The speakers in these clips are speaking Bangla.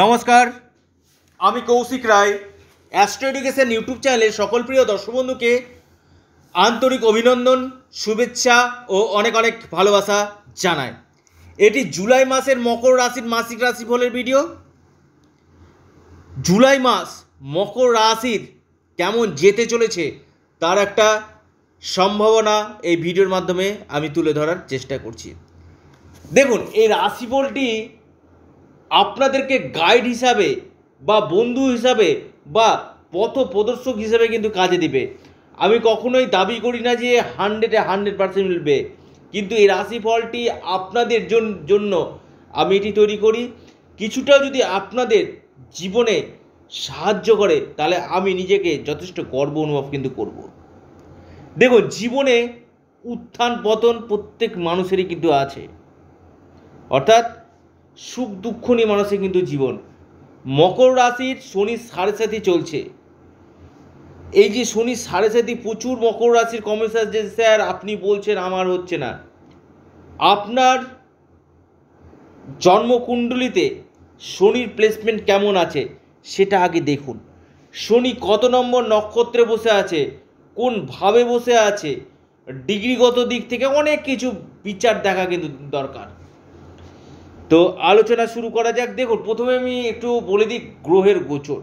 নমস্কার আমি Koushik Roy astro education YouTube চ্যানেলের সকল প্রিয় দর্শক বন্ধুকে আন্তরিক অভিনন্দন শুভেচ্ছা ও অনেক অনেক ভালোবাসা জানায় এটি জুলাই মাসের মকর রাশির মাসিক রাশিফলের ভিডিও জুলাই মাস মকর রাশির কেমন যেতে চলেছে তার একটা সম্ভাবনা এই ভিডিওর মাধ্যমে আমি তুলে ধরার চেষ্টা করছি দেখুন এই রাশিফলটি আপনাদেরকে গাইড হিসাবে বা বন্ধু হিসাবে বা পথ প্রদর্শক হিসাবে কিন্তু কাজে দিবে আমি কখনোই দাবি করি না যে হান্ড্রেডে হান্ড্রেড পার্সেন্ট মিলবে কিন্তু এই রাশিফলটি আপনাদের জন্য আমি এটি তৈরি করি কিছুটা যদি আপনাদের জীবনে সাহায্য করে তাহলে আমি নিজেকে যথেষ্ট গর্ব অনুভব কিন্তু করব। দেখো জীবনে উত্থান পতন প্রত্যেক মানুষেরই কিন্তু আছে অর্থাৎ সুখ দুঃখ নিয়ে মানুষের কিন্তু জীবন মকর রাশির শনি সাড়ে সাথে চলছে এই যে শনি সাড়ে সাথে প্রচুর মকর রাশির কমেন্টস যে স্যার আপনি বলছেন আমার হচ্ছে না আপনার জন্মকুণ্ডলিতে শনির প্লেসমেন্ট কেমন আছে সেটা আগে দেখুন শনি কত নম্বর নক্ষত্রে বসে আছে কোন ভাবে বসে আছে ডিগ্রিগত দিক থেকে অনেক কিছু বিচার দেখা কিন্তু দরকার তো আলোচনা শুরু করা যাক দেখুন প্রথমে আমি একটু বলে দিই গ্রহের গোচর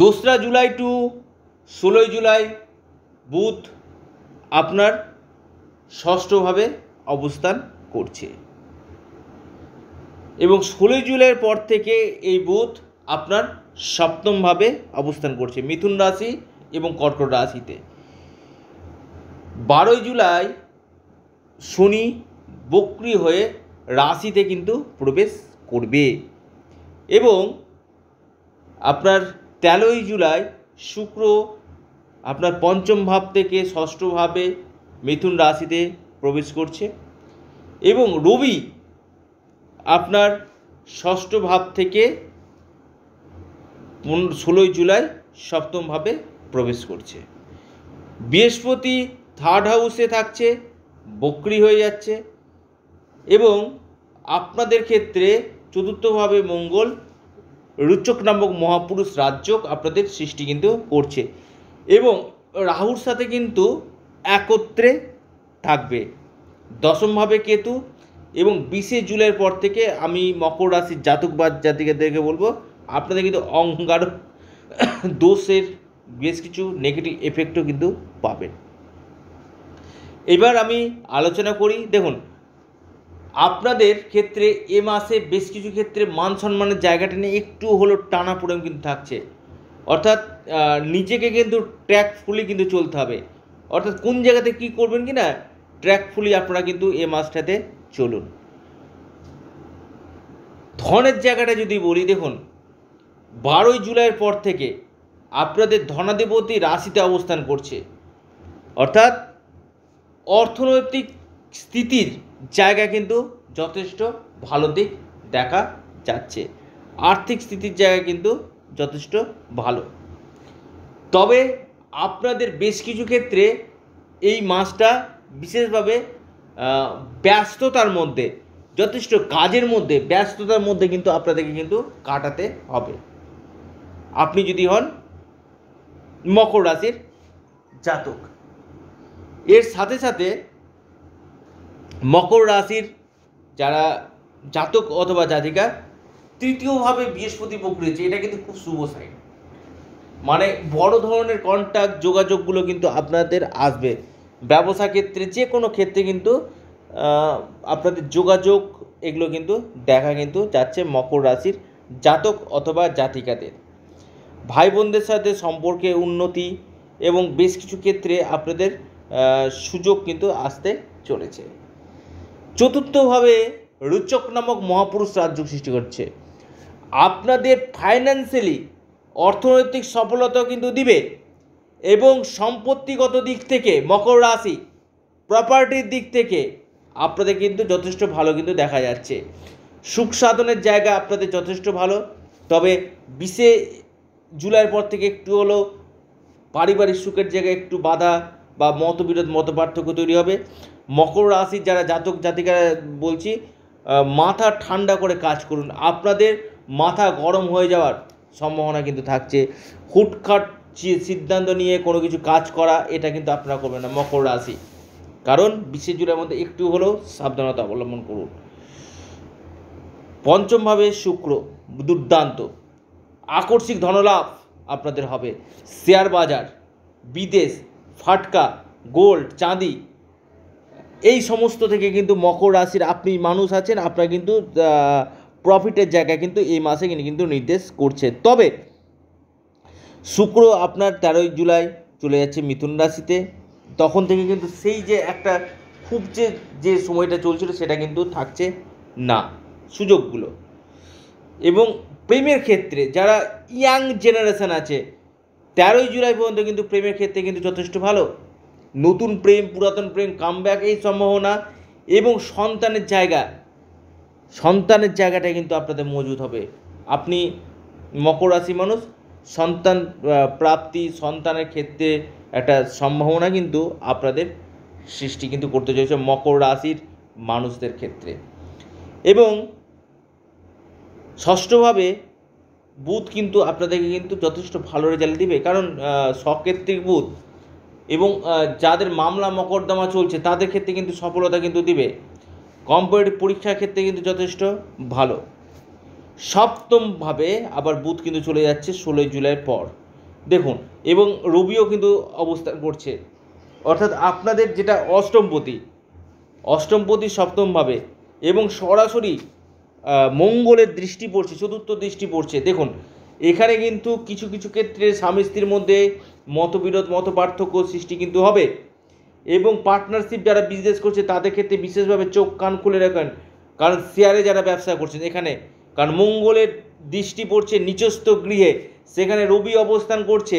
দোসরা জুলাই টু ষোলোই জুলাই বুধ আপনার ষষ্ঠভাবে অবস্থান করছে এবং ষোলোই জুলাইয়ের পর থেকে এই বুধ আপনার সপ্তমভাবে অবস্থান করছে মিথুন রাশি এবং কর্কট রাশিতে বারোই জুলাই শনি বক্রি হয়ে রাশিতে কিন্তু প্রবেশ করবে এবং আপনার তেরোই জুলাই শুক্র আপনার পঞ্চম ভাব থেকে ষষ্ঠ ভাবে মিথুন রাশিতে প্রবেশ করছে এবং রবি আপনার ষষ্ঠ ভাব থেকে ষোলোই জুলাই সপ্তমভাবে প্রবেশ করছে বৃহস্পতি থার্ড হাউসে থাকছে বকরি হয়ে যাচ্ছে এবং আপনাদের ক্ষেত্রে চতুর্থভাবে মঙ্গল রুচক নামক মহাপুরুষ রাজ্য আপনাদের সৃষ্টি কিন্তু করছে এবং রাহুর সাথে কিন্তু একত্রে থাকবে দশমভাবে কেতু এবং বিশে জুলাইয়ের পর থেকে আমি মকর রাশির জাতক বা জাতিকাদেরকে বলবো আপনাদের কিন্তু অঙ্গার দোষের বেশ কিছু নেগেটিভ এফেক্টও কিন্তু পাবেন এবার আমি আলোচনা করি দেখুন আপনাদের ক্ষেত্রে এ মাসে বেশ কিছু ক্ষেত্রে মান সম্মানের জায়গাটা নিয়ে একটু হলো টানা পোড়েন কিন্তু থাকছে অর্থাৎ নিজেকে কিন্তু ট্র্যাকফুলি কিন্তু চলতে হবে অর্থাৎ কোন জায়গাতে কি করবেন কি না ট্র্যাকফুলি আপনারা কিন্তু এ মাসটাতে চলুন ধনের জায়গাটা যদি বলি দেখুন বারোই জুলাইয়ের পর থেকে আপনাদের ধনাধিপতি রাশিতে অবস্থান করছে অর্থাৎ অর্থনৈতিক স্থিতির জায়গা কিন্তু যথেষ্ট ভালো দিক দেখা যাচ্ছে আর্থিক স্থিতির জায়গা কিন্তু যথেষ্ট ভালো তবে আপনাদের বেশ কিছু ক্ষেত্রে এই মাসটা বিশেষভাবে ব্যস্ততার মধ্যে যথেষ্ট কাজের মধ্যে ব্যস্ততার মধ্যে কিন্তু আপনাদেরকে কিন্তু কাটাতে হবে আপনি যদি হন মকর রাশির জাতক এর সাথে সাথে মকর রাশির যারা জাতক অথবা জাতিকা তৃতীয়ভাবে বৃহস্পতি রয়েছে এটা কিন্তু খুব শুভ সাইন মানে বড় ধরনের কন্ট্যাক্ট যোগাযোগগুলো কিন্তু আপনাদের আসবে ব্যবসা ক্ষেত্রে যে কোনো ক্ষেত্রে কিন্তু আপনাদের যোগাযোগ এগুলো কিন্তু দেখা কিন্তু যাচ্ছে মকর রাশির জাতক অথবা জাতিকাদের ভাই বোনদের সাথে সম্পর্কে উন্নতি এবং বেশ কিছু ক্ষেত্রে আপনাদের সুযোগ কিন্তু আসতে চলেছে চতুর্থভাবে রুচক নামক মহাপুরুষ রাজ্য সৃষ্টি করছে আপনাদের ফাইন্যান্সিয়ালি অর্থনৈতিক সফলতাও কিন্তু দিবে এবং সম্পত্তিগত দিক থেকে মকর রাশি প্রপার্টির দিক থেকে আপনাদের কিন্তু যথেষ্ট ভালো কিন্তু দেখা যাচ্ছে সুখ সাধনের জায়গা আপনাদের যথেষ্ট ভালো তবে বিশে জুলাইয়ের পর থেকে একটু হলো পারিবারিক সুখের জায়গায় একটু বাধা বা মতবিরোধ মত পার্থক্য তৈরি হবে মকর রাশির যারা জাতক জাতিকারা বলছি মাথা ঠান্ডা করে কাজ করুন আপনাদের মাথা গরম হয়ে যাওয়ার সম্ভাবনা কিন্তু থাকছে হুটখাট সিদ্ধান্ত নিয়ে কোনো কিছু কাজ করা এটা কিন্তু আপনারা করবেন না মকর রাশি কারণ বিশ্বের জুলাইয়ের মধ্যে একটু হলেও সাবধানতা অবলম্বন করুন পঞ্চমভাবে শুক্র দুর্দান্ত আকস্মিক ধনলাভ আপনাদের হবে শেয়ার বাজার বিদেশ ফাটকা গোল্ড চাঁদি এই সমস্ত থেকে কিন্তু মকর রাশির আপনি মানুষ আছেন আপনার কিন্তু প্রফিটের জায়গা কিন্তু এই মাসে কিন্তু নির্দেশ করছে তবে শুক্র আপনার তেরোই জুলাই চলে যাচ্ছে মিথুন রাশিতে তখন থেকে কিন্তু সেই যে একটা খুব যে যে সময়টা চলছিল সেটা কিন্তু থাকছে না সুযোগগুলো এবং প্রেমের ক্ষেত্রে যারা ইয়াং জেনারেশান আছে তেরোই জুলাই পর্যন্ত কিন্তু প্রেমের ক্ষেত্রে কিন্তু যথেষ্ট ভালো নতুন প্রেম পুরাতন প্রেম কামব্যাক এই সম্ভাবনা এবং সন্তানের জায়গা সন্তানের জায়গাটা কিন্তু আপনাদের মজুদ হবে আপনি মকর রাশি মানুষ সন্তান প্রাপ্তি সন্তানের ক্ষেত্রে একটা সম্ভাবনা কিন্তু আপনাদের সৃষ্টি কিন্তু করতে চলেছে মকর রাশির মানুষদের ক্ষেত্রে এবং ষষ্ঠভাবে বুধ কিন্তু আপনাদেরকে কিন্তু যথেষ্ট ভালো রেজাল্ট দিবে কারণ সকেত্রিক বুধ এবং যাদের মামলা মকদ্দমা চলছে তাদের ক্ষেত্রে কিন্তু সফলতা কিন্তু দিবে কম্পিটিভ পরীক্ষার ক্ষেত্রে কিন্তু যথেষ্ট ভালো সপ্তমভাবে আবার বুথ কিন্তু চলে যাচ্ছে ষোলোই জুলাইয়ের পর দেখুন এবং রবিও কিন্তু অবস্থান করছে অর্থাৎ আপনাদের যেটা অষ্টমপতি অষ্টমপতি সপ্তমভাবে এবং সরাসরি মঙ্গলের দৃষ্টি পড়ছে চতুর্থ দৃষ্টি পড়ছে দেখুন এখানে কিন্তু কিছু কিছু ক্ষেত্রে স্বামী স্ত্রীর মধ্যে মতবিরোধ মত পার্থক্য সৃষ্টি কিন্তু হবে এবং পার্টনারশিপ যারা বিজনেস করছে তাদের ক্ষেত্রে বিশেষভাবে চোখ কান খুলে রাখেন কারণ শেয়ারে যারা ব্যবসা করছেন এখানে কারণ মঙ্গলের দৃষ্টি পড়ছে নিচস্থ গৃহে সেখানে রবি অবস্থান করছে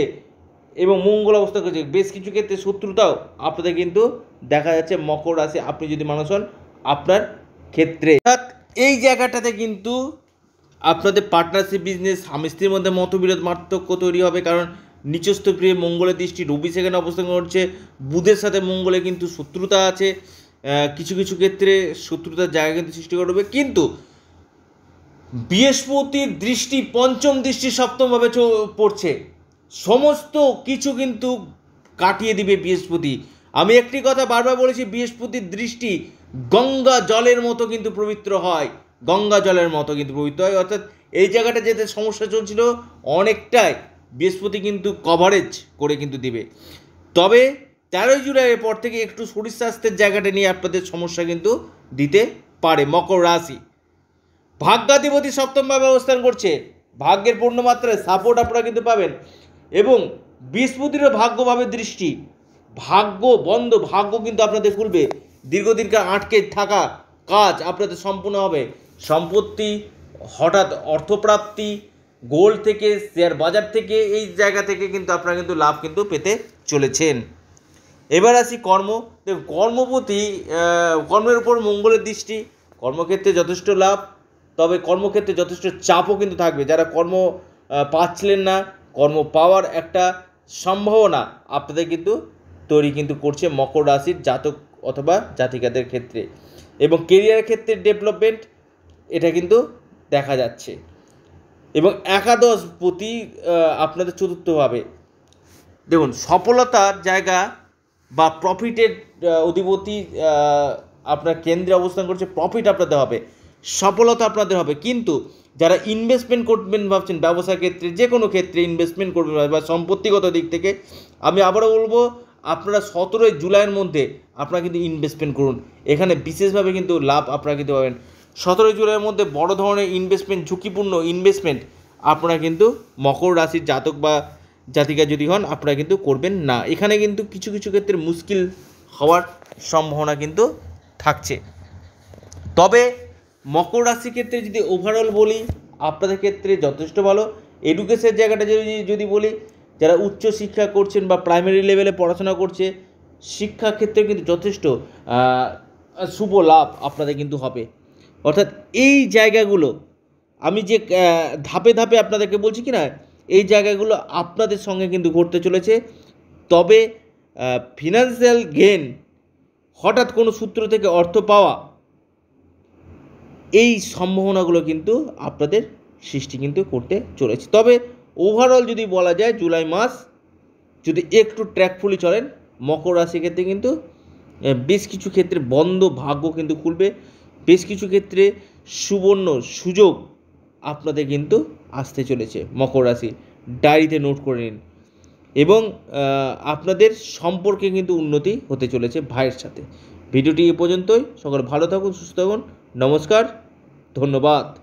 এবং মঙ্গল অবস্থান করছে বেশ কিছু ক্ষেত্রে শত্রুতাও আপনাদের কিন্তু দেখা যাচ্ছে মকর রাশি আপনি যদি মানুষ হন আপনার ক্ষেত্রে এই জায়গাটাতে কিন্তু আপনাদের পার্টনারশিপ বিজনেস স্বামী স্ত্রীর মধ্যে মতবিরোধ পার্থক্য তৈরি হবে কারণ নিচস্থ প্রিয় মঙ্গলের দৃষ্টি রবি সেখানে অবস্থান করছে বুধের সাথে মঙ্গলে কিন্তু শত্রুতা আছে কিছু কিছু ক্ষেত্রে শত্রুতার জায়গা কিন্তু সৃষ্টি করবে কিন্তু বৃহস্পতির দৃষ্টি পঞ্চম দৃষ্টি সপ্তমভাবে পড়ছে সমস্ত কিছু কিন্তু কাটিয়ে দিবে বৃহস্পতি আমি একটি কথা বারবার বলেছি বৃহস্পতির দৃষ্টি গঙ্গা জলের মতো কিন্তু পবিত্র হয় গঙ্গা জলের মতো কিন্তু পবিত্র হয় অর্থাৎ এই জায়গাটা যেতে সমস্যা চলছিল অনেকটাই বৃহস্পতি কিন্তু কভারেজ করে কিন্তু দিবে তবে তেরোই জুলাইয়ের পর থেকে একটু শরীর স্বাস্থ্যের জায়গাটা নিয়ে আপনাদের সমস্যা কিন্তু দিতে পারে মকর রাশি ভাগ্যাধিপতি সপ্তমভাবে অবস্থান করছে ভাগ্যের পূর্ণমাত্রায় সাপোর্ট আপনারা কিন্তু পাবেন এবং বৃহস্পতিরও ভাগ্যভাবে দৃষ্টি ভাগ্য বন্ধ ভাগ্য কিন্তু আপনাদের খুলবে দীর্ঘদিনকার আটকে থাকা কাজ আপনাদের সম্পূর্ণ হবে সম্পত্তি হঠাৎ অর্থপ্রাপ্তি গোল্ড থেকে শেয়ার বাজার থেকে এই জায়গা থেকে কিন্তু আপনারা কিন্তু লাভ কিন্তু পেতে চলেছেন এবার আসি কর্ম কর্মপতি কর্মের উপর মঙ্গলের দৃষ্টি কর্মক্ষেত্রে যথেষ্ট লাভ তবে কর্মক্ষেত্রে যথেষ্ট চাপও কিন্তু থাকবে যারা কর্ম পাচ্ছিলেন না কর্ম পাওয়ার একটা সম্ভাবনা আপনাদের কিন্তু তৈরি কিন্তু করছে মকর রাশির জাতক অথবা জাতিকাদের ক্ষেত্রে এবং কেরিয়ারের ক্ষেত্রে ডেভেলপমেন্ট এটা কিন্তু দেখা যাচ্ছে এবং একাদশ প্রতি আপনাদের চতুর্থভাবে দেখুন সফলতার জায়গা বা প্রফিটের অধিপতি আপনার কেন্দ্রে অবস্থান করছে প্রফিট আপনাদের হবে সফলতা আপনাদের হবে কিন্তু যারা ইনভেস্টমেন্ট করবেন ভাবছেন ব্যবসা ক্ষেত্রে যে কোনো ক্ষেত্রে ইনভেস্টমেন্ট করবেন বা সম্পত্তিগত দিক থেকে আমি আবারও বলবো আপনারা সতেরোই জুলাইয়ের মধ্যে আপনারা কিন্তু ইনভেস্টমেন্ট করুন এখানে বিশেষভাবে কিন্তু লাভ আপনারা কিন্তু পাবেন সতেরোই জুলাইয়ের মধ্যে বড় ধরনের ইনভেস্টমেন্ট ঝুঁকিপূর্ণ ইনভেস্টমেন্ট আপনারা কিন্তু মকর রাশির জাতক বা জাতিকা যদি হন আপনারা কিন্তু করবেন না এখানে কিন্তু কিছু কিছু ক্ষেত্রে মুশকিল হওয়ার সম্ভাবনা কিন্তু থাকছে তবে মকর রাশির ক্ষেত্রে যদি ওভারঅল বলি আপনাদের ক্ষেত্রে যথেষ্ট ভালো এডুকেশনের জায়গাটা যদি যদি বলি যারা উচ্চ শিক্ষা করছেন বা প্রাইমারি লেভেলে পড়াশোনা করছে শিক্ষাক্ষেত্রে কিন্তু যথেষ্ট শুভ লাভ আপনাদের কিন্তু হবে অর্থাৎ এই জায়গাগুলো আমি যে ধাপে ধাপে আপনাদেরকে বলছি কি না এই জায়গাগুলো আপনাদের সঙ্গে কিন্তু ঘটতে চলেছে তবে ফিনান্সিয়াল গেন হঠাৎ কোনো সূত্র থেকে অর্থ পাওয়া এই সম্ভাবনাগুলো কিন্তু আপনাদের সৃষ্টি কিন্তু করতে চলেছে তবে ওভারঅল যদি বলা যায় জুলাই মাস যদি একটু ট্র্যাকফুলি চলেন মকর রাশি ক্ষেত্রে কিন্তু বেশ কিছু ক্ষেত্রে বন্ধ ভাগ্য কিন্তু খুলবে বেশ কিছু ক্ষেত্রে সুবর্ণ সুযোগ আপনাদের কিন্তু আসতে চলেছে মকর রাশি ডায়েরিতে নোট করে নিন এবং আপনাদের সম্পর্কে কিন্তু উন্নতি হতে চলেছে ভাইয়ের সাথে ভিডিওটি এ পর্যন্তই সকলে ভালো থাকুন সুস্থ থাকুন নমস্কার ধন্যবাদ